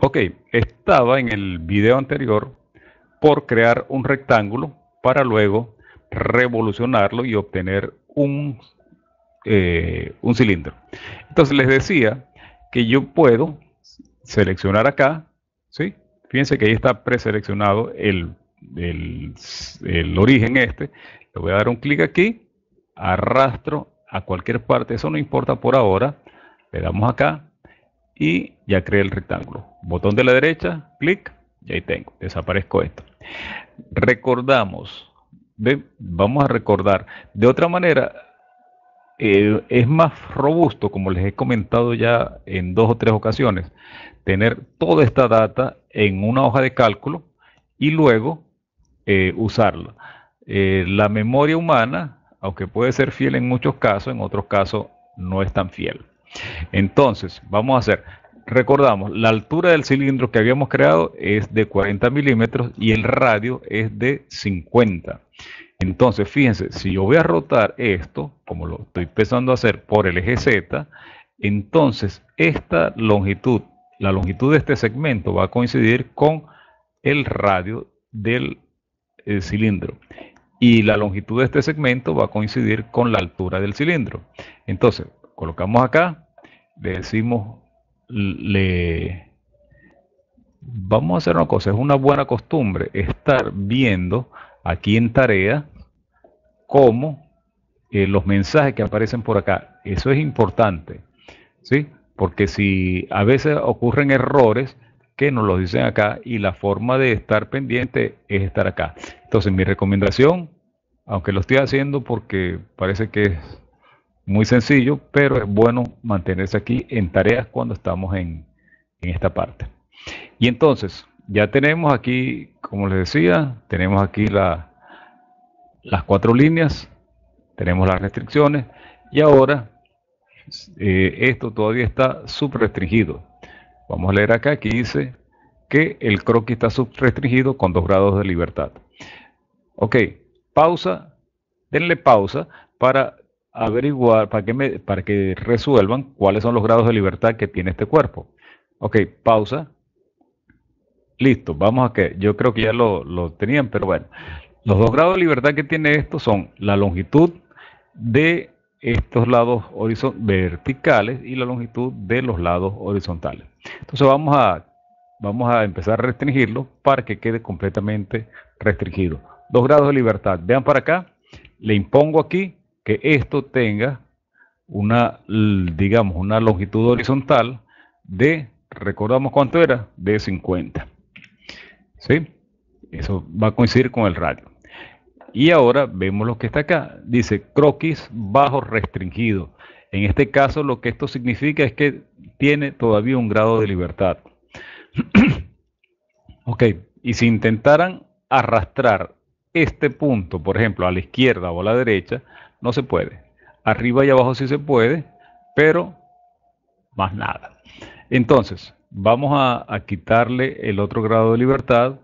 Ok, estaba en el video anterior por crear un rectángulo para luego revolucionarlo y obtener un, eh, un cilindro. Entonces les decía que yo puedo seleccionar acá, ¿sí? Fíjense que ahí está preseleccionado el, el, el origen este. Le voy a dar un clic aquí, arrastro a cualquier parte, eso no importa por ahora. Le damos acá, y ya creé el rectángulo. Botón de la derecha, clic, y ahí tengo, desaparezco esto. Recordamos, vamos a recordar, de otra manera eh, es más robusto, como les he comentado ya en dos o tres ocasiones, tener toda esta data en una hoja de cálculo y luego eh, usarla. Eh, la memoria humana, aunque puede ser fiel en muchos casos, en otros casos no es tan fiel. Entonces, vamos a hacer, recordamos, la altura del cilindro que habíamos creado es de 40 milímetros y el radio es de 50. Entonces, fíjense, si yo voy a rotar esto, como lo estoy empezando a hacer por el eje Z, entonces esta longitud, la longitud de este segmento va a coincidir con el radio del eh, cilindro y la longitud de este segmento va a coincidir con la altura del cilindro. Entonces, colocamos acá, le decimos, le... Vamos a hacer una cosa, es una buena costumbre estar viendo aquí en tarea cómo eh, los mensajes que aparecen por acá. Eso es importante, ¿sí? Porque si a veces ocurren errores que nos los dicen acá y la forma de estar pendiente es estar acá. Entonces mi recomendación, aunque lo estoy haciendo porque parece que es muy sencillo, pero es bueno mantenerse aquí en tareas cuando estamos en, esta parte. Y entonces, ya tenemos aquí, como les decía, tenemos aquí las cuatro líneas, tenemos las restricciones y ahora eh, esto todavía está subrestringido. Vamos a leer acá que dice que el croquis está subrestringido con dos grados de libertad. Ok, pausa, denle pausa para averiguar, para que, me, para que resuelvan cuáles son los grados de libertad que tiene este cuerpo. Ok, pausa. Listo, vamos a que yo creo que ya lo, tenían, pero bueno. Los dos grados de libertad que tiene esto son la longitud de estos lados verticales y la longitud de los lados horizontales. Entonces vamos a, vamos a empezar a restringirlo para que quede completamente restringido. Dos grados de libertad. Vean para acá, le impongo aquí que esto tenga una, digamos, una longitud horizontal de, recordamos cuánto era, de 50. ¿Sí? Eso va a coincidir con el radio. Y ahora vemos lo que está acá. Dice croquis bajo restringido. En este caso lo que esto significa es que tiene todavía un grado de libertad. ok, y si intentaran arrastrar este punto, por ejemplo, a la izquierda o a la derecha, no se puede. Arriba y abajo sí se puede, pero más nada. Entonces, vamos a, quitarle el otro grado de libertad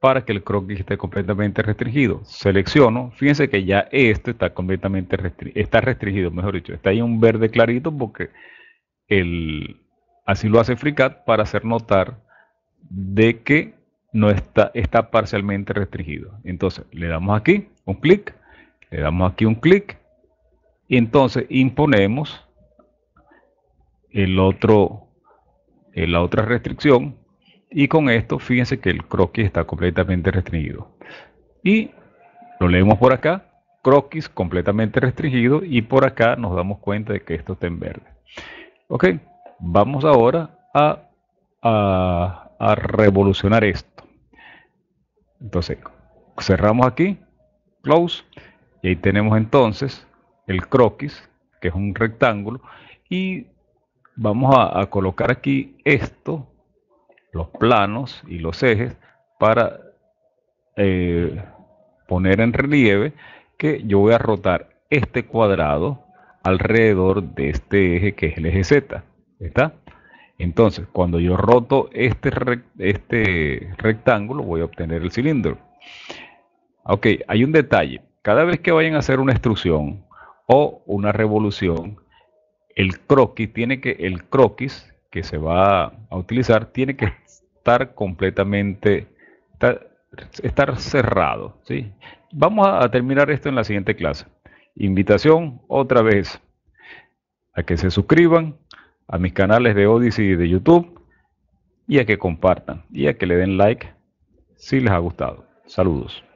para que el croquis esté completamente restringido. Selecciono, fíjense que ya este está completamente está restringido, mejor dicho, está ahí un verde clarito porque el, así lo hace FreeCAD para hacer notar de que no está, está parcialmente restringido. Entonces, le damos aquí un clic, le damos aquí un clic entonces imponemos el otro, eh, la otra restricción y con esto fíjense que el croquis está completamente restringido. Y lo leemos por acá, croquis completamente restringido y por acá nos damos cuenta de que esto está en verde. Ok, vamos ahora a, a, a revolucionar esto. Entonces, cerramos aquí, close, y ahí tenemos entonces el croquis, que es un rectángulo, y vamos a, colocar aquí esto, los planos y los ejes, para eh, poner en relieve que yo voy a rotar este cuadrado alrededor de este eje que es el eje Z. ¿Está? Entonces, cuando yo roto este, este rectángulo, voy a obtener el cilindro. Ok, hay un detalle. Cada vez que vayan a hacer una extrusión, o una revolución, el croquis tiene que el croquis que se va a utilizar tiene que estar completamente estar, cerrado, ¿sí? Vamos a terminar esto en la siguiente clase. Invitación otra vez a que se suscriban a mis canales de Odyssey y de YouTube y a que compartan y a que le den like si les ha gustado. Saludos.